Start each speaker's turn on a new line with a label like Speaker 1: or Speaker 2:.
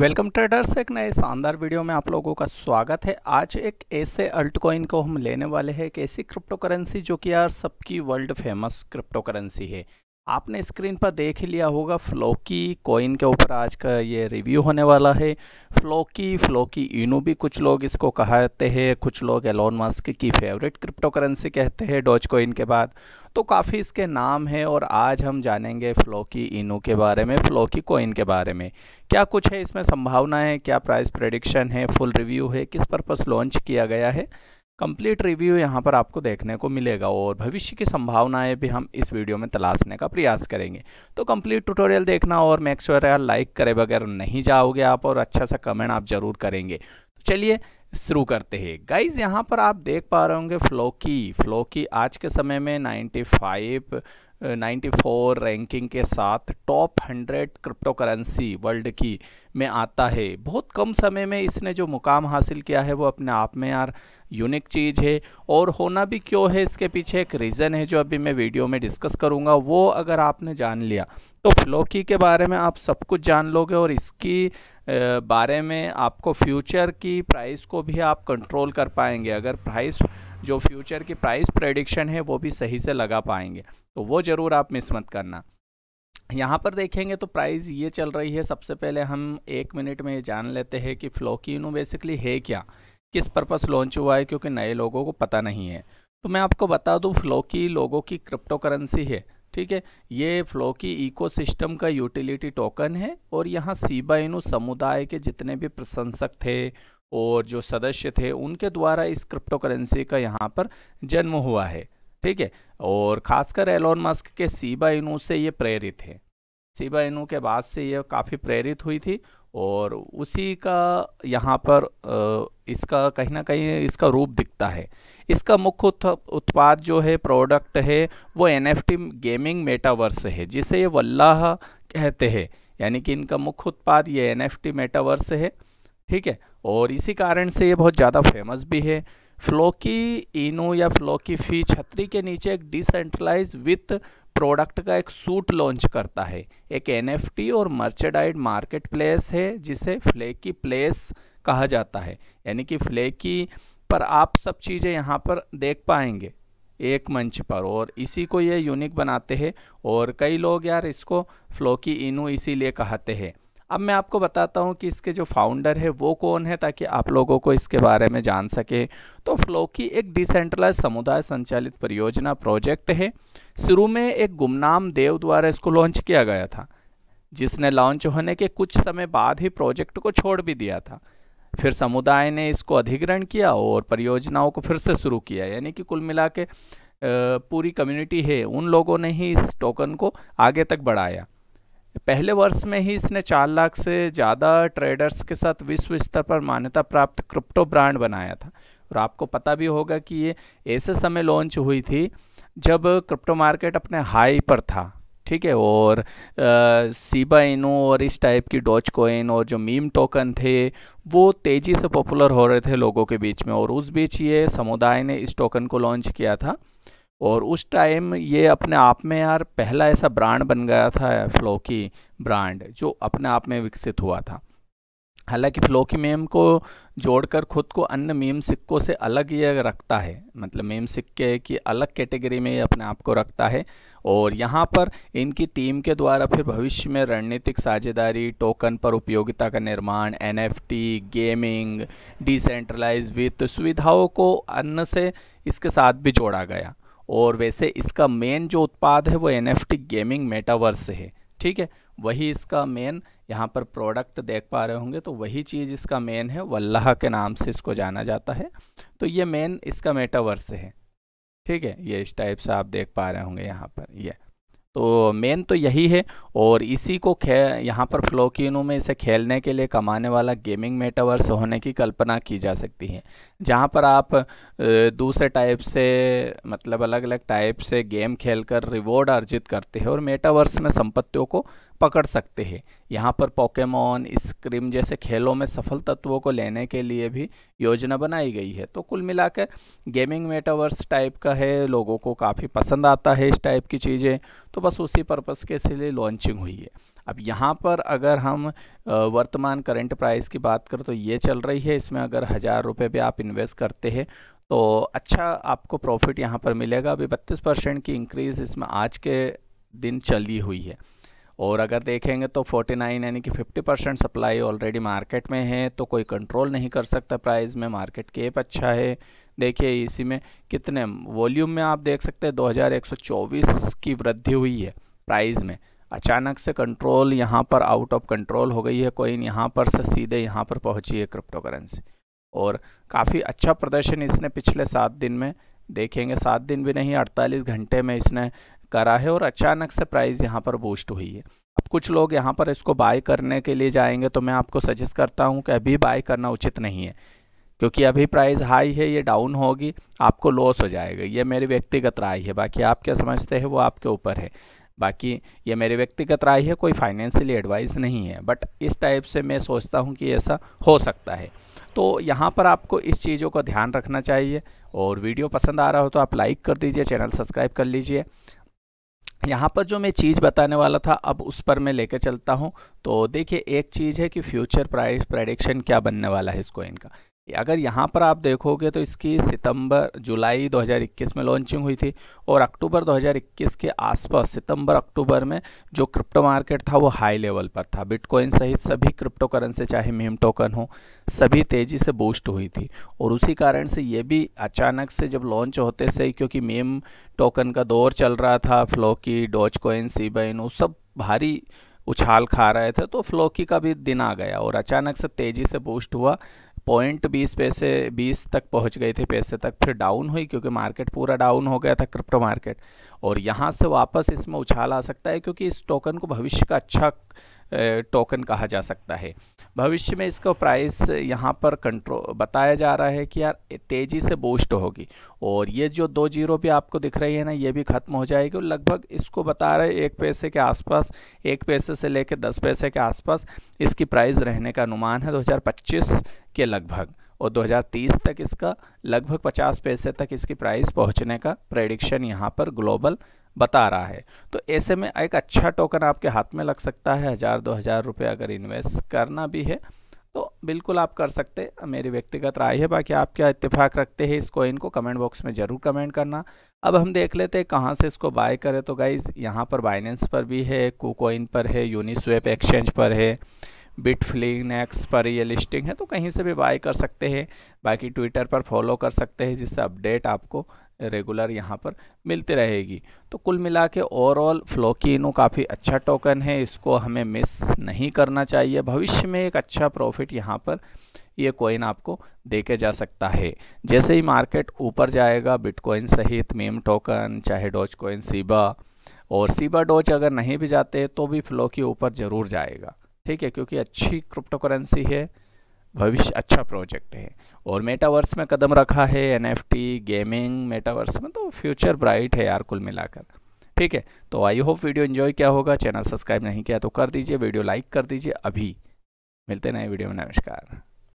Speaker 1: welcome traders एक नए शानदार वीडियो में आप लोगों का स्वागत है आज एक ऐसे अल्ट को हम लेने वाले हैं एक ऐसी क्रिप्टो करेंसी जो कि यार सबकी वर्ल्ड फेमस क्रिप्टो करेंसी है आपने स्क्रीन पर देख ही लिया होगा फ्लोकी कॉइन के ऊपर आज का ये रिव्यू होने वाला है फ्लोकी फ्लोकी इनू भी कुछ लोग इसको कहते हैं कुछ लोग एलोन मस्क की फेवरेट क्रिप्टो करेंसी कहते हैं डॉच कॉइन के बाद तो काफ़ी इसके नाम हैं और आज हम जानेंगे फ्लोकी इनू के बारे में फ्लोकी कोइन के बारे में क्या कुछ है इसमें संभावना है क्या प्राइस प्रडिक्शन है फुल रिव्यू है किस परपज लॉन्च किया गया है कंप्लीट रिव्यू यहाँ पर आपको देखने को मिलेगा और भविष्य की संभावनाएं भी हम इस वीडियो में तलाशने का प्रयास करेंगे तो कंप्लीट ट्यूटोरियल देखना और मेक श्योर यार लाइक करे बगैर नहीं जाओगे आप और अच्छा सा कमेंट आप ज़रूर करेंगे तो चलिए शुरू करते हैं गाइज यहाँ पर आप देख पा रहे होंगे फ्लोकी फ्लोकी आज के समय में नाइन्टी 94 रैंकिंग के साथ टॉप 100 क्रिप्टो करेंसी वर्ल्ड की में आता है बहुत कम समय में इसने जो मुकाम हासिल किया है वो अपने आप में यार यूनिक चीज़ है और होना भी क्यों है इसके पीछे एक रीज़न है जो अभी मैं वीडियो में डिस्कस करूँगा वो अगर आपने जान लिया तो फ्लोकी के बारे में आप सब कुछ जान लोगे और इसकी बारे में आपको फ्यूचर की प्राइस को भी आप कंट्रोल कर पाएंगे अगर प्राइस जो फ्यूचर की प्राइस प्रडिक्शन है वो भी सही से लगा पाएंगे तो वो ज़रूर आप मिस मत करना यहाँ पर देखेंगे तो प्राइस ये चल रही है सबसे पहले हम एक मिनट में ये जान लेते हैं कि फ्लोकिनो बेसिकली है क्या किस पर्पस लॉन्च हुआ है क्योंकि नए लोगों को पता नहीं है तो मैं आपको बता दूँ फ्लोकी लोगों की क्रिप्टो करेंसी है ठीक है ये फ्लोकी इकोसिस्टम का यूटिलिटी टोकन है और यहाँ सीबा इनू समुदाय के जितने भी प्रशंसक थे और जो सदस्य थे उनके द्वारा इस क्रिप्टो करेंसी का यहाँ पर जन्म हुआ है ठीक है और ख़ासकर एलोन मस्क के सीबा इनू से ये प्रेरित है सीबा इनू के बाद से ये काफ़ी प्रेरित हुई थी और उसी का यहाँ पर इसका कहीं ना कहीं इसका रूप दिखता है इसका मुख्य उत्पाद जो है प्रोडक्ट है वो एन गेमिंग मेटावर्स है जिसे ये वल्लाह कहते हैं यानी कि इनका मुख्य उत्पाद ये एन मेटावर्स है ठीक है और इसी कारण से ये बहुत ज़्यादा फेमस भी है फ्लोकी इनो या फ्लोकी फी छतरी के नीचे एक डिसेंट्रलाइज विथ प्रोडक्ट का एक सूट लॉन्च करता है एक एनएफटी और मर्चेडाइड मार्केट प्लेस है जिसे फ्लेकी प्लेस कहा जाता है यानी कि फ्लेकी पर आप सब चीज़ें यहाँ पर देख पाएंगे एक मंच पर और इसी को ये यूनिक बनाते हैं और कई लोग यार इसको फ्लोकी इनू इसीलिए कहते हैं अब मैं आपको बताता हूँ कि इसके जो फाउंडर है वो कौन है ताकि आप लोगों को इसके बारे में जान सके तो फ्लोकी एक डिसेंट्रलाइज समुदाय संचालित परियोजना प्रोजेक्ट है शुरू में एक गुमनाम देव द्वारा इसको लॉन्च किया गया था जिसने लॉन्च होने के कुछ समय बाद ही प्रोजेक्ट को छोड़ भी दिया था फिर समुदाय ने इसको अधिग्रहण किया और परियोजनाओं को फिर से शुरू किया यानी कि कुल मिला के पूरी कम्युनिटी है उन लोगों ने ही इस टोकन को आगे तक बढ़ाया पहले वर्ष में ही इसने चार लाख से ज़्यादा ट्रेडर्स के साथ विश्व स्तर पर मान्यता प्राप्त क्रिप्टो ब्रांड बनाया था और आपको पता भी होगा कि ये ऐसे समय लॉन्च हुई थी जब क्रिप्टो मार्केट अपने हाई पर था ठीक है और सीबा इनो और इस टाइप की डॉच कोइन और जो मीम टोकन थे वो तेज़ी से पॉपुलर हो रहे थे लोगों के बीच में और उस बीच ये समुदाय ने इस टोकन को लॉन्च किया था और उस टाइम ये अपने आप में यार पहला ऐसा ब्रांड बन गया था फ्लोकी ब्रांड जो अपने आप में विकसित हुआ था हालांकि फ्लोकी मेम को जोड़कर खुद को अन्य मेम सिक्कों से अलग ये रखता है मतलब मेम सिक्के की अलग कैटेगरी में ये अपने आप को रखता है और यहाँ पर इनकी टीम के द्वारा फिर भविष्य में रणनीतिक साझेदारी टोकन पर उपयोगिता का निर्माण एनएफटी गेमिंग डिसेंट्रलाइज वित्त सुविधाओं को अन्य से इसके साथ भी जोड़ा गया और वैसे इसका मेन जो उत्पाद है वो एन गेमिंग मेटावर्स है ठीक है वही इसका मेन यहाँ पर प्रोडक्ट देख पा रहे होंगे तो वही चीज़ इसका मेन है वल्लाह के नाम से इसको जाना जाता है तो ये मेन इसका मेटावर्स है ठीक है ये इस टाइप से आप देख पा रहे होंगे यहाँ पर ये तो मेन तो यही है और इसी को खे यहाँ पर फ्लोकिनो में इसे खेलने के लिए कमाने वाला गेमिंग मेटावर्स होने की कल्पना की जा सकती है जहाँ पर आप दूसरे टाइप से मतलब अलग अलग टाइप से गेम खेलकर रिवॉर्ड अर्जित करते हैं और मेटावर्स में संपत्तियों को पकड़ सकते हैं यहाँ पर पोकेमोन स्क्रीम जैसे खेलों में सफल तत्वों को लेने के लिए भी योजना बनाई गई है तो कुल मिलाकर गेमिंग मेटावर्स टाइप का है लोगों को काफ़ी पसंद आता है इस टाइप की चीज़ें तो बस उसी पर्पज़ के इसलिए लॉन्चिंग हुई है अब यहाँ पर अगर हम वर्तमान करंट प्राइस की बात करें तो ये चल रही है इसमें अगर हज़ार रुपये भी आप इन्वेस्ट करते हैं तो अच्छा आपको प्रॉफिट यहाँ पर मिलेगा अभी बत्तीस परसेंट की इंक्रीज़ इसमें आज के दिन चली हुई है और अगर देखेंगे तो 49 यानी कि 50 परसेंट सप्लाई ऑलरेडी मार्केट में है तो कोई कंट्रोल नहीं कर सकता प्राइस में मार्केट केप अच्छा है देखिए इसी में कितने वॉल्यूम में आप देख सकते हैं 2124 की वृद्धि हुई है प्राइस में अचानक से कंट्रोल यहाँ पर आउट ऑफ कंट्रोल हो गई है कोइन यहाँ पर से सीधे यहाँ पर पहुँची है क्रिप्टो करेंसी और काफ़ी अच्छा प्रदर्शन इसने पिछले सात दिन में देखेंगे सात दिन भी नहीं अड़तालीस घंटे में इसने करा है और अचानक से प्राइस यहाँ पर बूस्ट हुई है अब कुछ लोग यहाँ पर इसको बाय करने के लिए जाएंगे तो मैं आपको सजेस्ट करता हूँ कि अभी बाय करना उचित नहीं है क्योंकि अभी प्राइस हाई है ये डाउन होगी आपको लॉस हो जाएगा ये मेरी व्यक्तिगत राय है बाकी आप क्या समझते हैं वो आपके ऊपर है बाकी ये मेरी व्यक्तिगत राय है कोई फाइनेंशियली एडवाइस नहीं है बट इस टाइप से मैं सोचता हूँ कि ऐसा हो सकता है तो यहाँ पर आपको इस चीज़ों का ध्यान रखना चाहिए और वीडियो पसंद आ रहा हो तो आप लाइक कर दीजिए चैनल सब्सक्राइब कर लीजिए यहाँ पर जो मैं चीज़ बताने वाला था अब उस पर मैं लेकर चलता हूँ तो देखिए एक चीज़ है कि फ्यूचर प्राइस प्रेडिक्शन क्या बनने वाला है इस इनका का अगर यहाँ पर आप देखोगे तो इसकी सितंबर जुलाई 2021 में लॉन्चिंग हुई थी और अक्टूबर 2021 के आसपास सितंबर अक्टूबर में जो क्रिप्टो मार्केट था वो हाई लेवल पर था बिटकॉइन सहित सभी क्रिप्टो करेंसी चाहे मीम टोकन हो सभी तेज़ी से बूस्ट हुई थी और उसी कारण से ये भी अचानक से जब लॉन्च होते से क्योंकि मीम टोकन का दौर चल रहा था फ्लोकी डोज कोइन सीबाइन वो सब भारी उछाल खा रहे थे तो फ्लोकी का भी दिन आ गया और अचानक से तेज़ी से बूस्ट हुआ पॉइंट बीस पैसे बीस तक पहुंच गए थे पैसे तक फिर डाउन हुई क्योंकि मार्केट पूरा डाउन हो गया था क्रिप्टो मार्केट और यहाँ से वापस इसमें उछाल आ सकता है क्योंकि इस टोकन को भविष्य का अच्छा टोकन कहा जा सकता है भविष्य में इसका प्राइस यहाँ पर कंट्रोल बताया जा रहा है कि यार तेज़ी से बूस्ट होगी और ये जो दो जीरो भी आपको दिख रही है ना ये भी ख़त्म हो जाएगी और लगभग इसको बता रहे एक पैसे के आसपास एक पैसे से लेकर दस पैसे के आसपास इसकी प्राइस रहने का अनुमान है 2025 के लगभग और 2030 तक इसका लगभग 50 पैसे तक इसकी प्राइस पहुंचने का प्रेडिक्शन यहाँ पर ग्लोबल बता रहा है तो ऐसे में एक अच्छा टोकन आपके हाथ में लग सकता है हज़ार दो हज़ार रुपये अगर इन्वेस्ट करना भी है तो बिल्कुल आप कर सकते मेरी व्यक्तिगत राय है बाकी आप क्या इत्तेफाक रखते हैं इस कॉइन को कमेंट बॉक्स में ज़रूर कमेंट करना अब हम देख लेते हैं कहाँ से इसको बाय करें तो गाइज़ यहाँ पर बाइनेंस पर भी है कोकोइन पर है यूनिस्वेप एक्सचेंज पर है बिटफ्लिनेक्स पर ये लिस्टिंग है तो कहीं से भी बाय कर सकते हैं बाकी ट्विटर पर फॉलो कर सकते हैं जिससे अपडेट आपको रेगुलर यहाँ पर मिलती रहेगी तो कुल मिला के ओवरऑल फ्लोकिनो काफ़ी अच्छा टोकन है इसको हमें मिस नहीं करना चाहिए भविष्य में एक अच्छा प्रॉफिट यहाँ पर ये कॉइन आपको देके जा सकता है जैसे ही मार्केट ऊपर जाएगा बिटकॉइन सहित मीम टोकन चाहे डॉज कॉइन सीबा और सीबा डॉज अगर नहीं भी जाते तो भी फ्लोकी ऊपर ज़रूर जाएगा ठीक है क्योंकि अच्छी क्रिप्टो करेंसी है भविष्य अच्छा प्रोजेक्ट है और मेटावर्स में कदम रखा है एन गेमिंग मेटावर्स में तो फ्यूचर ब्राइट है यार कुल मिलाकर ठीक है तो आई होप वीडियो इन्जॉय क्या होगा चैनल सब्सक्राइब नहीं किया तो कर दीजिए वीडियो लाइक कर दीजिए अभी मिलते नए वीडियो में नमस्कार